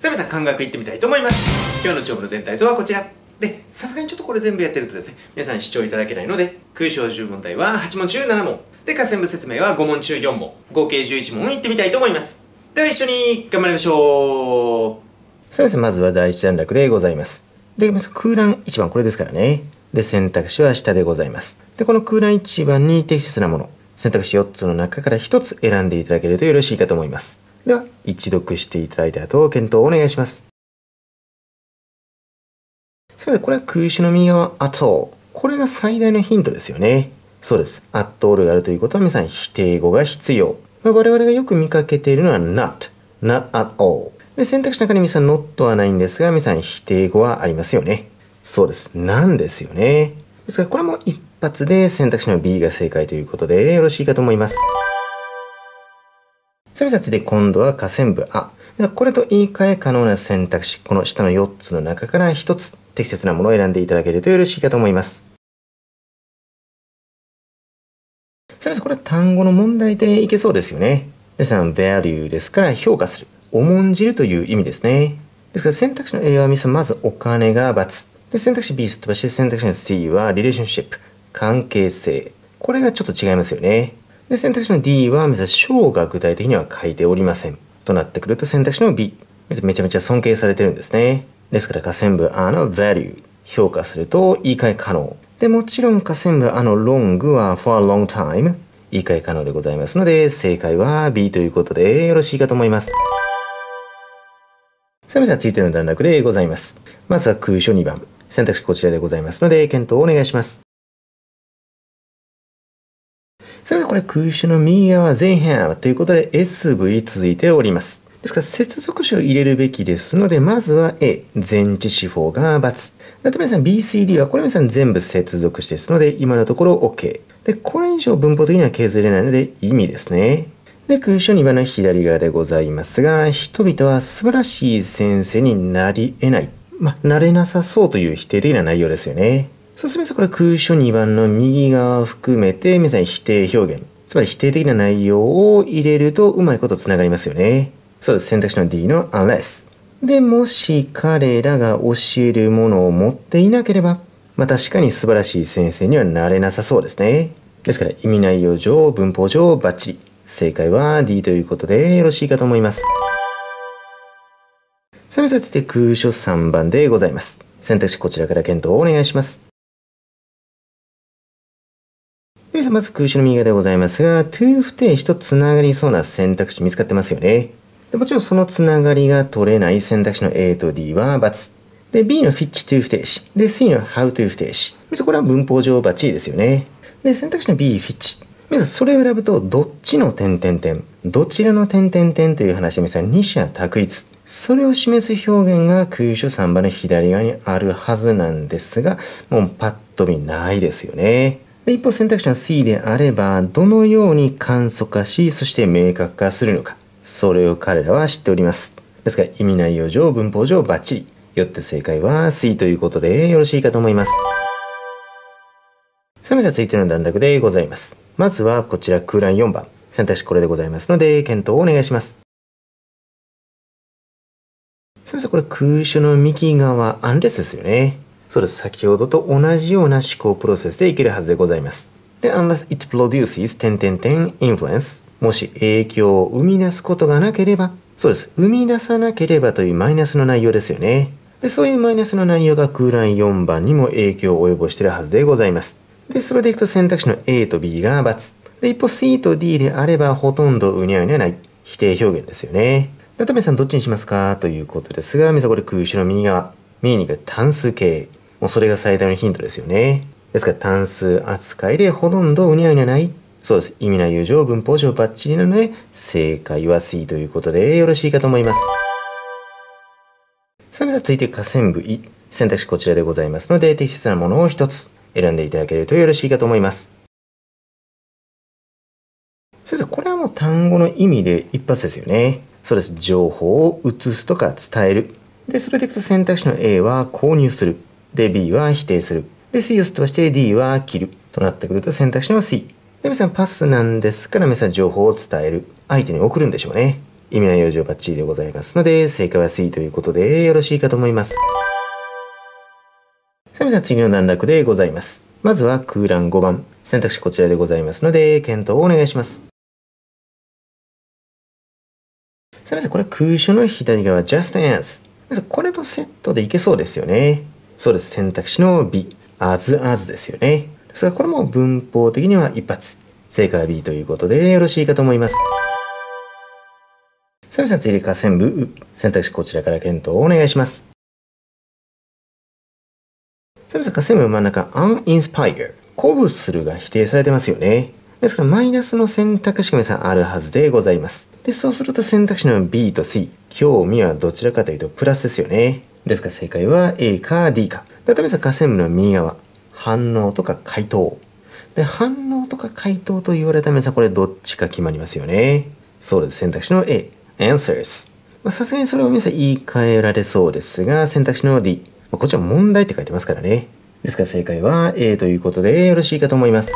さみ皆さん、感覚いってみたいと思います。今日の調布の全体像はこちら。で、さすがにちょっとこれ全部やってるとですね、皆さん視聴いただけないので、空小10問題は8問中7問。で、下線部説明は5問中4問。合計11問いってみたいと思います。では一緒に頑張りましょう。さあ皆さん、まずは第一段落でございます。で、皆さん、空欄1番これですからね。で、選択肢は下でございます。で、この空欄1番に適切なもの、選択肢4つの中から1つ選んでいただけるとよろしいかと思います。では一読していただいた後検討お願いしますそれでこれは空襲の右側「at all」これが最大のヒントですよねそうです「at all」があるということは皆さん否定語が必要、まあ、我々がよく見かけているのは「not」「not at all」で選択肢の中に皆さん「not」はないんですが皆さん否定語はありますよねそうです「なん」ですよねですからこれも一発で選択肢の B が正解ということでよろしいかと思いますそれたちで今度は下線部あ。これと言い換え可能な選択肢、この下の4つの中から1つ適切なものを選んでいただけるとよろしいかと思います。それじゃこれは単語の問題でいけそうですよね。ですから、value ですから評価する。重んじるという意味ですね。ですから選択肢の A はミスまずお金が罰。で、選択肢 B すっ飛ばして選択肢の C は relationship。関係性。これがちょっと違いますよね。で、選択肢の D は、目指すが具体的には書いておりません。となってくると選択肢の B。めちゃめちゃ尊敬されてるんですね。ですから下線部 A の value。評価すると言い換え可能。で、もちろん下線部 A の long は for a long time。言い換え可能でございますので、正解は B ということでよろしいかと思います。さあ、皆さん、ついての段落でございます。まずは空所2番。選択肢こちらでございますので、検討をお願いします。それでこれ空詞の右側前編ということで SV 続いております。ですから接続詞を入れるべきですので、まずは A、前置詞法が×。だって皆さん BCD はこれ皆さん全部接続詞ですので、今のところ OK。で、これ以上文法的には削れないので意味ですね。で、空所2番の左側でございますが、人々は素晴らしい先生になり得ない。まあ、なれなさそうという否定的な内容ですよね。そうするとこれ空書2番の右側を含めて、皆さん否定表現。つまり否定的な内容を入れるとうまいこと繋がりますよね。そうです。選択肢の D の unless。で、もし彼らが教えるものを持っていなければ、まあ確かに素晴らしい先生にはなれなさそうですね。ですから意味内容上、文法上、バッチリ。正解は D ということでよろしいかと思います。さあ、続いて空所3番でございます。選択肢こちらから検討をお願いします。まず空襲の右側でございますが、2不定詞とながりそうな選択肢見つかってますよね。でもちろんそのつながりが取れない選択肢の A と D は×。で、B のフィッチという不定詞。で、C の How という不定詞。これは文法上バッチリですよね。で、選択肢の B フィッチ。皆さん、それを選ぶと、どっちの点々点、どちらの点々点という話、皆さん、二者択一。それを示す表現が空所3番の左側にあるはずなんですが、もうパッと見ないですよね。一方選択肢の C であれば、どのように簡素化し、そして明確化するのか、それを彼らは知っております。ですから、意味内容上、文法上、バッチリ。よって正解は C ということでよろしいかと思います。さあ、続いての段落でございます。まずはこちら空欄4番。選択肢これでございますので、検討をお願いします。すみません、これ空所の右側、アンレスですよね。そうです。先ほどと同じような思考プロセスでいけるはずでございます。で、unless it produces 点点点 influence もし影響を生み出すことがなければ、そうです。生み出さなければというマイナスの内容ですよね。で、そういうマイナスの内容が空欄4番にも影響を及ぼしているはずでございます。で、それでいくと選択肢の A と B が×。で、一方 C と D であればほとんどうにゃうにゃない。否定表現ですよね。で、トメさんどっちにしますかということですが、みさこれ空詞の右側。ミーニング単数形。もうそれが最大のヒントですよね。ですから単数扱いでほとんどうにゃうにゃないそうです。意味な友情、文法上バッチリなので、正解は C ということでよろしいかと思います。さあでは続いて下線部 E。選択肢こちらでございますので、適切なものを一つ選んでいただけるとよろしいかと思います。そうです。これはもう単語の意味で一発ですよね。そうです。情報を移すとか伝える。で、それでいくと選択肢の A は購入する。で B は否定するで C をすっ飛して D は切るとなってくると選択肢は C で皆さんパスなんですから皆さん情報を伝える相手に送るんでしょうね意味の事生バッチリでございますので正解は C ということでよろしいかと思いますさあ皆さん次の段落でございますまずは空欄5番選択肢こちらでございますので検討をお願いしますさあ皆さんこれ空所の左側 just a n s w e これとセットでいけそうですよね。そうです。選択肢の B。as as ですよね。ですからこれも文法的には一発。正解は B ということでよろしいかと思います。さあ皆さん、で加線部、選択肢こちらから検討をお願いします。さあ皆さん、河線部真ん中、uninspire。鼓舞するが否定されてますよね。ですから、マイナスの選択肢が皆さんあるはずでございます。で、そうすると選択肢の B と C。興味はどちらかというとプラスですよね。ですから正解は A か D か。だから皆さん、下線部の右側。反応とか回答。で、反応とか回答と言われた皆さん、これどっちか決まりますよね。そうです。選択肢の A。answers。まあ、さすがにそれを皆さん言い換えられそうですが、選択肢の D。まあ、こちら問題って書いてますからね。ですから正解は A ということでよろしいかと思います。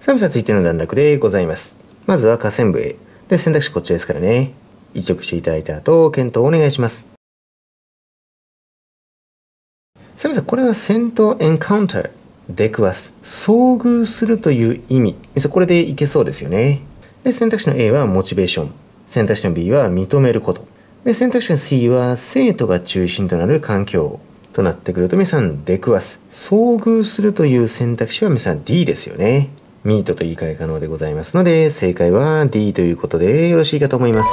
さあ、皆さん続いての段落でございます。まずは下線部 A。で、選択肢こっちですからね。移植していただいた後、検討お願いします。さあ皆さん、これは戦闘エンカウンター、出くわす、遭遇するという意味。皆さん、これでいけそうですよね。で、選択肢の A はモチベーション。選択肢の B は認めること。で、選択肢の C は生徒が中心となる環境となってくると、皆さん、出くわす、遭遇するという選択肢は皆さん D ですよね。ミートと言い換え可能でございますので、正解は D ということでよろしいかと思います。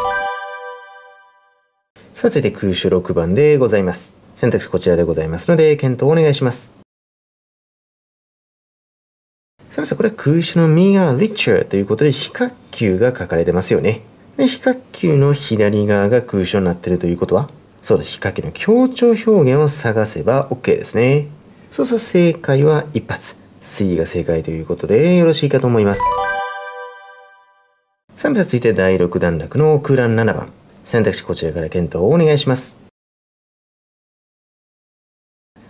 さあ、続いて空襲6番でございます。選択肢こちらでございますので、検討お願いします。さあ、皆さん、これは空襲の右側、リッチャーということで、非角球が書かれてますよね。で、非角球の左側が空襲になってるということは、そうだ、非角球の強調表現を探せば OK ですね。そうそう、正解は一発。C が正解ということで、よろしいかと思います。さあ、続いて第6段落の空欄7番。選択肢こちらから検討をお願いします。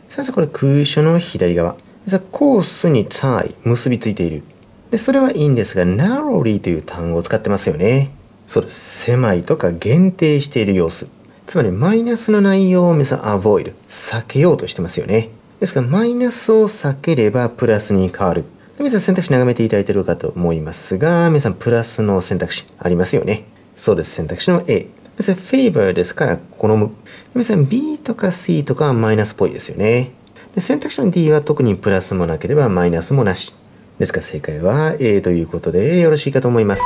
さあ、これ空所の左側。さあ、コースに t i 結びついている。で、それはいいんですが、narrowly という単語を使ってますよね。そうです。狭いとか限定している様子。つまり、マイナスの内容を皆さん avoid、避けようとしてますよね。ですから、マイナスを避ければプラスに変わる。皆さん選択肢眺めていただいているかと思いますが、皆さんプラスの選択肢ありますよね。そうです。選択肢の A。別に favor ですから好む。皆さん B とか C とかはマイナスっぽいですよね。で選択肢の D は特にプラスもなければマイナスもなし。ですから正解は A ということでよろしいかと思います。